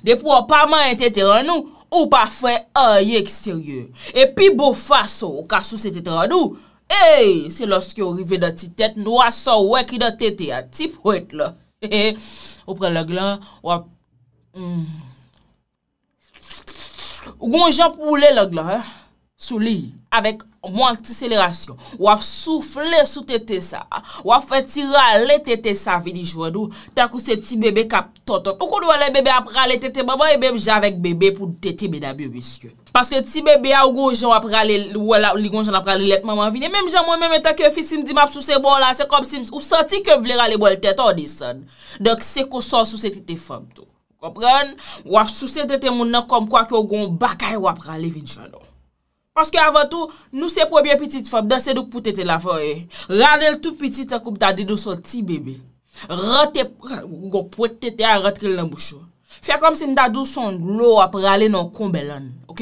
De pou wap pa man entete ran nou, ou pa fwe a ye eksteryo. E pi bo fwa sou, ou ka sou setete ran nou, ey, se los ki yo rive da ti tete, nou a sou wek ki da tete ya tip wet la. E he, ou pre log la, wap... Ou hmm. gounjap wou le log la, eh, sou li, avek. Mwak ti selerasyon, wap soufle sou tete sa, wap feti rale tete sa vini jwadou, tak ou se ti bebe kap totot. Ou kou nou wale bebe ap rale tete baba, e bem javek bebe pou tete beda bi obiske. Paske ti bebe a ou goun jen wap rale, ou ligon jen ap rale let maman vini, menm jen mwen menm, etak yo fiti sim di map sou se bon la, se kom si, ou santi kem vile rale bol tete odi san. Dok se ko son sou se tete fam to. Kompren? Wap sou se tete moun nan kom kwa ki ou goun bakay wap rale vini jwadou. Paske avan tou, nou se poubyen pitit fap, da se douk pou tete la foye. Eh. Rade l tou pitit akoum ta dedou son ti bebe. Rote, go pou tete a rotke l nan bouchou. Fye kom se nda dou son lor apre ale nan kon belan. Ok?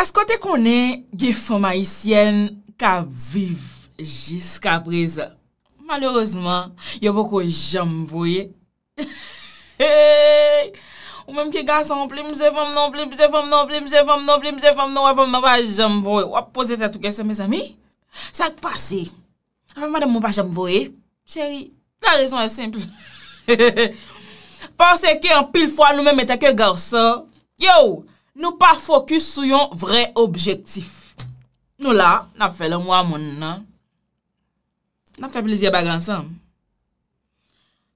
Esko te konen ge fwa maisyen ka vive jiska prez? Malorosman, yo voko jam voye. Ou mèm ki gansan, ou pli mse fòm non pli, mse fòm non pli, mse fòm non pli, mse fòm non wè fòm non wè, jèm vòe. Wap pose tè tou gansan, mèzami. Sèk pase, wè mèm mèm mèm wè jèm vòe. Chèri, la rezon e simple. Pense ke an pil fwa nou mèm etè kè gansan. Yo, nou pa fokus sou yon vre objektif. Nou la, nan fè lè mwè mwè moun nan. Nan fè plizye bag ansan.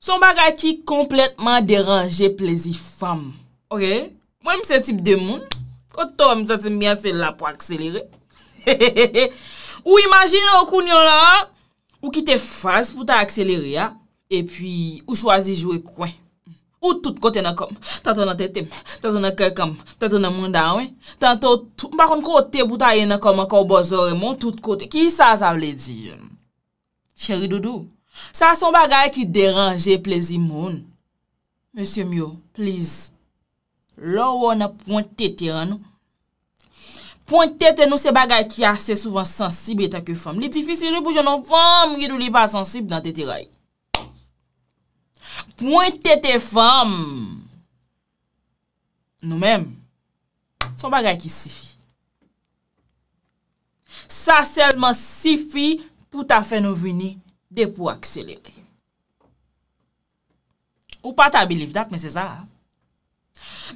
Son bagay ki kompletman deranje plezi fam. Ok? Mwen mse tip de moun, koto mse tip mya sel la pou akselere. Ou imagine okounyon la, ou ki te fase pou ta akselere ya, e pi ou chwazi jwe kwen. Ou tout kote nan kom. Tato nan tetem, tato nan kerkam, tato nan moun dawen, tato nan tout, mbakon kote pou ta ye nan kom an kon bozore moun tout kote. Ki sa sa vle di? Cheri Doudou, Sa son bagay ki deranje plezi moun. Monsie Mio, please. Lò wò na pointe tete an nou. Pointe tete nou se bagay ki ase souvan sensib etak yo fèm. Li difisi li pou joun nou fèm gilou li pa sensib dan tete ray. Pointe tete fèm. Nou mèm. Son bagay ki sifi. Sa selman sifi pou ta fè nou vini. de pou akselere. Ou pa ta believe dat, men se zan.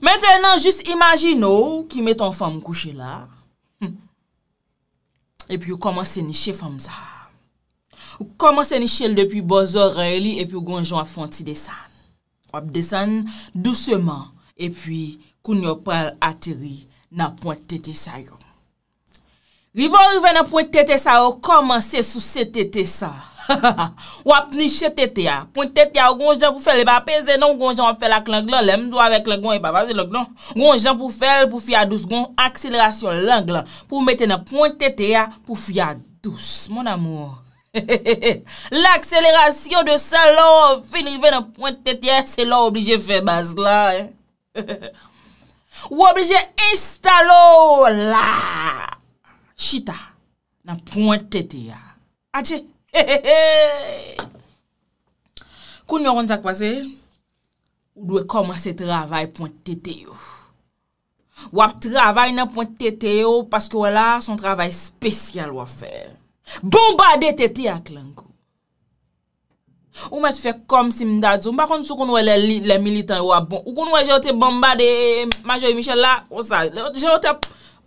Mwenen an, jis imagine ou, ki met ton fom kouche la, hm, e pi ou komanse niche fom zan. Ou komanse niche l depi bozoreli, e pi ou gwenjou an fonti desan. Wap desan, douseman, e pi, koun yo pral ateri, nan pwant tete sayon. Riva ou ven nan pwant tete sayon, ou komanse sou se tete sayon. Ha ha ha, wap ni chete te ya, pointe te te ya, ou gonjan pou fel, e ba peze nan, ou gonjan pou fel ak lang lan, lem do avèk e lang lan, e ba vaze lak nan. Gonjan pou fel, pou fia douz, gon akselerasyon lang lan, pou mette nan pointe te te ya, pou fia douz, mon amour. He he he he, lakselerasyon de sa lo, finive nan pointe te te ya, se lo oblije fe bas la, he he he. Ou oblije instalo la, chita, nan pointe te te ya. Adjei. Koun yon rontak waze Ou dwe koman se travay pou tete yo Wap travay nan pou tete yo Paske wala son travay spesyal wap fè Bombade tete ya klankou Ou met fè kom si mdadzo Mbakon sou kon wè le militan wap bon. Ou kon wè jote bombade Majoy Michel la Ou sa Jote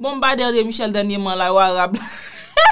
bombade yon de Michel Daniel man la Wap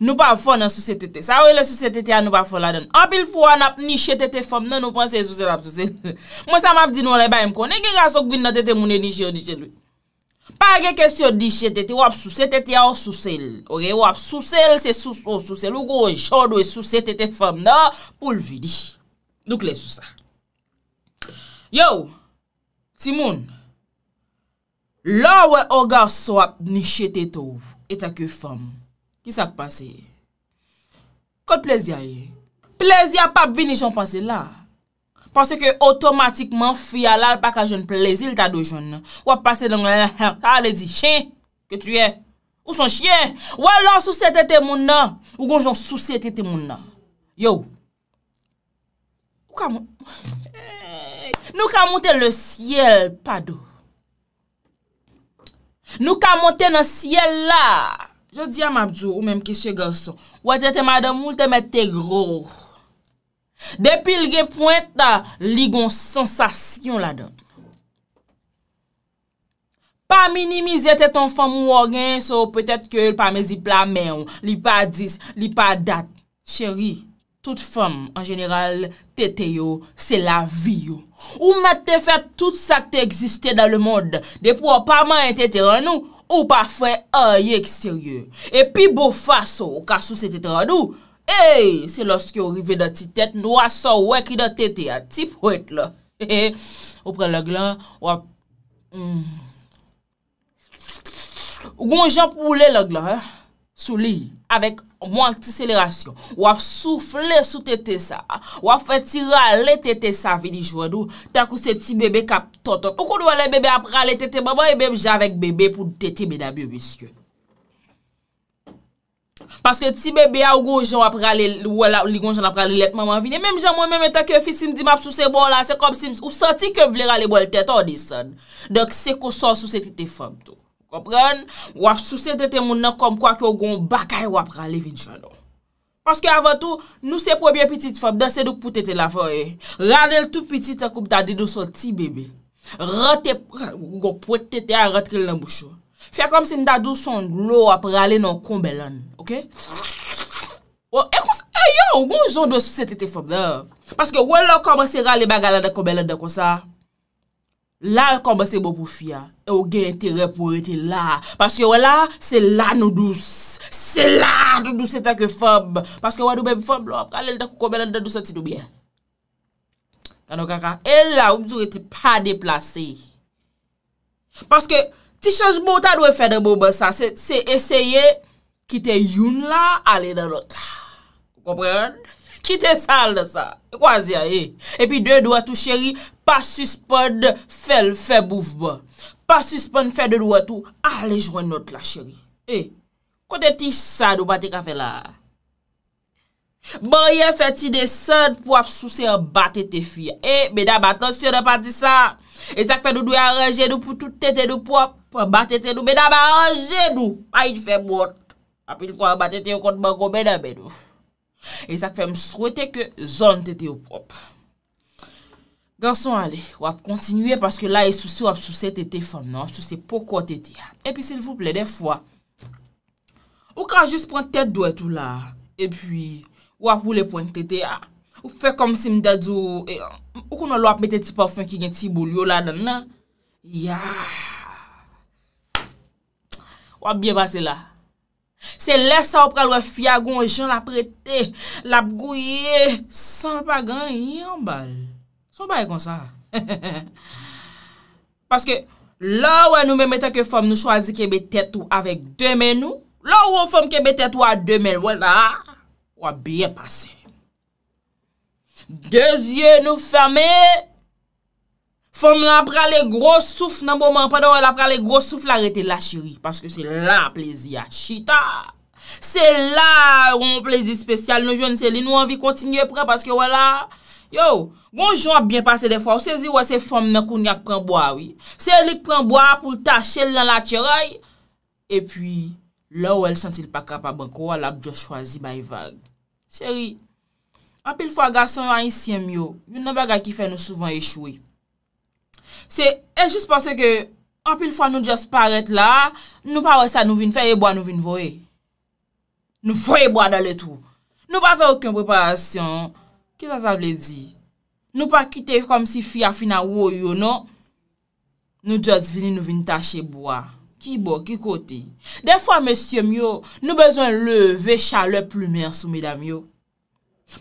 Nou pa ap fon nan suse tete. Sa we le suse tete a nou pa fola den. Apil fou an ap nishe tete fom nan nou pon se suse ap suse. Mwen sa map di nou le baym kon. E ge gasok vin nan tete moun e nishe o dishe lwi. Pa ge kesyo dishe tete. Wap suse tete a ou suse lwi. Ou ap suse lwi se sou oh, sou suse lwi. Ou gwo jodwe suse tete fom nan pou lwi di. Duk le sou sa. Yo. Timoun. La we o gaso ap nishe tete ou. E tak yo fom. Ki sa k pasi? Kote plezi a ye? Plezi a pa bini joun pasi la. Pansi ke otomatikman fuy alal pa ka joun plezi lita do joun. Ou a pasi dan gwen, ka le di chen, ke tuye, ou son chen, ou alon sou se te temou nan, ou gonjoun sou se te temou nan. Yo! Nou ka monte le siel, pa do. Nou ka monte nan siel la, Je di a mabzou ou menm ki se galson, wate te madan moul te mette gro. Depi l gen pointa, li gon sensasyon la dan. Pa minimize te ton fom mou wagen, so petet ke el pa mezi pla men, li pa diz, li pa dat, cheri. Tout fèm, an jeneral, tè tè yo, sè la vi yo. Ou mè tè fè tout sa kè te egzistè dan le mòd, de pou wè pa man yon tè tè ran nou, ou pa fè a yon ekstèryè. E pi bo fà sou, ka sou se tè tè ran nou, eyyy, sè lòs ki yo rive da ti tèt, nou a so wè ki da tè tè ya, tip wè tè lò. Ou prè lò glan, wè... Ou gounjè pou wè lò glan, sou li, avèk, Mwak ti selerasyon, wap soufle sou tete sa, wap fe ti rale tete sa vini jwadou, tak ou se ti bebe kap totot. Ou kon wale bebe ap rale tete, baba e bemja avèk bebe pou tete beda biyo biske. Paske ti bebe a ou goun jen wap rale, wala ou li goun jen ap rale let maman vini, mwen mwen mwen mwen tak yo fi si mdi map sou se bon la, se kom si msi, ou sa ti kem vle rale bol tete ou disan. Dok se kon so sou se tete fom tou. Kwa pren, wap sou setete moun nan kom kwa ki yo goun bakay wap rale vin chwa nou. Paske avan tou, nou se pwobye pitite fap da sedouk pou tete la fwe. Rade l tou pitite koum ta didou son ti bebe. Rote, goun pou tete a rotke l nan bouchou. Fya kom se nda dou son lou wap rale nan kon belan. Ok? E kwa se aya, yo goun zon dwe sou setete fap da. Paske wè lò kwa mwen se rale baga la de kon belan de kon sa. La komese bo pou fia, e ou gen ete repou ete la. Paske wè la, se la nou dous. Se la nou dous ete ke fèmbe. Paske wè nou bèm fèmbe, lò, alèl de kou koumè, lèl de dous ete ti nou bè. Tane ou kaka, el la ou mzou ete pa deplase. Paske, ti chanj bo ta nou e fè de bo mbè sa, se eseye kite youn la, alèl de lot. Kou kompren? Kite sal nan sa. Kwa zyan e. E pi de do atou cheri. Pa suspon fe l fe boufman. Pa suspon fe de do atou. Ale jwen not la cheri. E. Kote ti sa nou bati kafe la. Banyan fe ti de san pou ap sou se anbate te fia. E. Medan baten si anbate sa. E sak fe nou do anreje nou pou toutete nou pou anbate te nou. Medan baten anreje nou. Ay di fe mwot. A pi di kwa anbate te yo konti mankou mena menou. E sak fe m souwete ke zon tete yo prop. Ganson ale, wap kontinuye paske la e souse wap souse tete fom nan. Souse poko tete ya. E pi sil vouple def wap. Ou ka jis pointe tete do etou la. E pi wap ou le pointe tete ya. Ou fe kom si m dadou. E, ou konon l wap mette ti parfum ki gen ti boulyo la nan nan. Ya. Wap bin base la. Se lè sa ou pral wè fya goun jen la prete, la bgouye, san wè pa gan yon bal. San wè pa yon sa. Paske la wè nou mè mètè ke fòm nou chwazi kebe tètou avèk dè men nou, la wè ou fòm kebe tètou avèk dè men wè la, wè biè pase. Dè zye nou fèmè. Fòm nan pralè gros souf nan bo manpade, wè la pralè gros souf l'aretè la chiri, paske se la plezi a chita. Se la wè mon plezi spesyal, nou joun seli nou anvi kontinye pre, paske wè la, yo, goun joun apbyen pase de fò, se zi wè se fòm nan koun yak pran bo awi. Se li pran bo a pou l'ta chèl nan la chiray, e pi, lò wè l'santil pa kapa banko, wè la bjo chwazi bay vag. Cheri, apil fwa gason an yisye myo, yon nan baga ki fè nou souvan echoui. Se, e jist pense ke, apil fwa nou jost paret la, nou pa wesa nou vin fèye bo, nou vin voye. Nou voye bo an da le tou. Nou pa fè ouken preparasyon, ki sa sa vle di? Nou pa kitey kom si fia fina woy yo, non? Nou jost vini nou vin tache bo, ki bo, ki kotey. De fwa, mesye myo, nou bezwen leve chalop lume sou mida myo.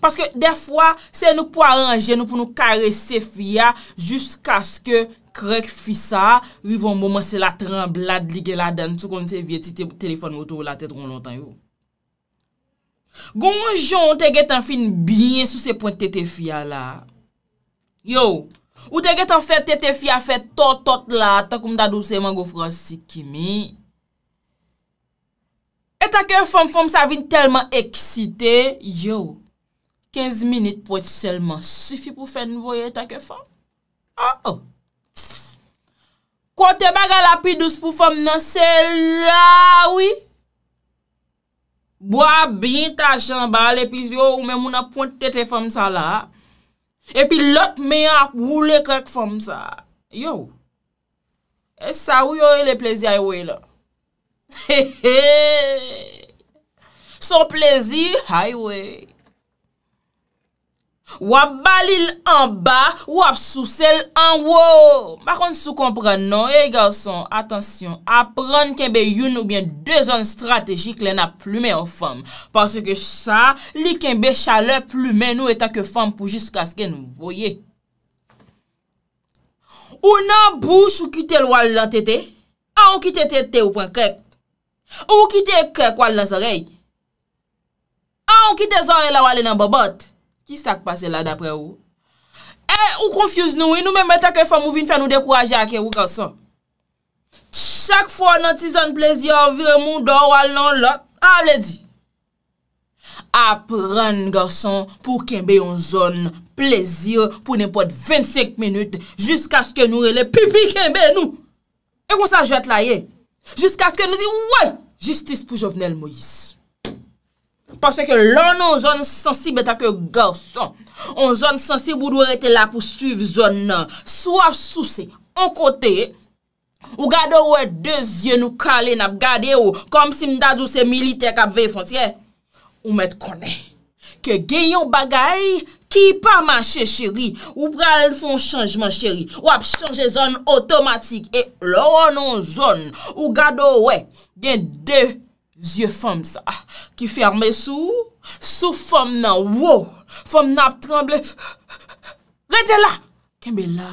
Paske de fwa se nou pou a range nou pou nou kares se fya Jusk aske krek fisa Rivon wi mouman se la trem blad ligye la den Sou kon se vye ti telefon ou tou la tet ron lontan yo Gonjon te get an fin bin sou se pointe te te fya la Yo Ou te get an fe te te fya fe totot la Ta koum ta douse man gofran si kimi E ta ke fom fom sa vin telman eksite yo 15 minit pou eti selman, sufi pou fè n voye ta ke fèm. A, a. Kote baga la pi dous pou fèm nan, se la, oui. Boa bin ta chan bal, epi yo, ou men moun aponte tete fèm sa la. Epi lot me a wou le kèk fèm sa. Yo. E sa ou yo e le plezi haywe la. He, he. Son plezi haywe. Ah, Wap balil an ba, wap sou sel an wo. Bakon sou kompren non, e galson, atensyon, apran kembe yon oubyen de zon strategik lena plume an fom. Pase ke sa, li kembe chale plume nou etan ke fom pou jiska sken nou voye. Ou nan bouch ou kite lwale lan tete, a ou kite tete ou pwen krek. Ou kite krek wale lan zorey. A ou kite zorey la wale nan babot. Ki sak pase la dapre ou? E, ou konfuse nou? E nou me metak e fomou vin sa nou dekouraje a ke ou, garson. Chak fwa nan ti zon plezyor, vir moun dor al nan lot, a le di. Aprende, garson, pou kembe yon zon plezyor, pou ne pot 25 minute, jisk aske nou rele pipi kembe nou. E kon sa jwet la ye? Jisk aske nou di, wè! Justice pou Jovenel Moïse. Pasè ke lò nan zon sensibè takè gorson, an zon sensibè ou dò rete la pou suiv zon nan, sou ap sou se, an kote, ou gado wè dezyen ou kalen ap gade ou, kom si mdadou se milite kap vey fonsye, ou mèd konè, ke genyon bagay ki pa manche chéri, ou pral fon chanjman chéri, ou ap chanje zon otomatik, e lò nan zon, ou gado wè gen de zon, Zye fòm sa a, ah, ki ferme sou, sou fòm nan wò, fòm nan ap tremble, rete la, kembe bon la,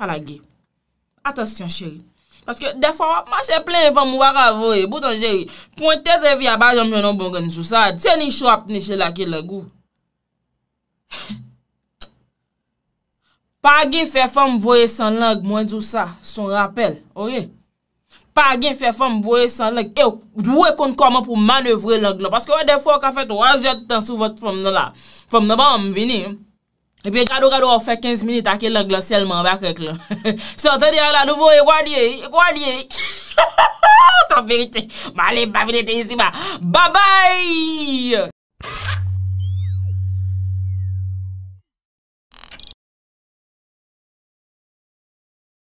pala ge. Atosyon chèri, paske defon apman chè plen fòm wak avoye, bouton chèri, pwente revi abajan mwenon bon geni sou sa, teni chò apni chè la ke legou. Pagye fè fòm voye san lang mwen di sou sa, son rapel, oye. pa gen fè fèm bwè san lèk, e wè kon kòman pou manèvrè lèk lèk, paske wè defò kà fèt wè zèt tan sou vòt fèm nè la, fèm nè ba wè m vini, epi jadou jadou wè fè 15 minit akè lèk lèk selman bè kèk lèk. Sò, tè di an la nouvou e wadye, e wadye, ta mèritè, ba lè bè vini tè yisi ba, ba bay!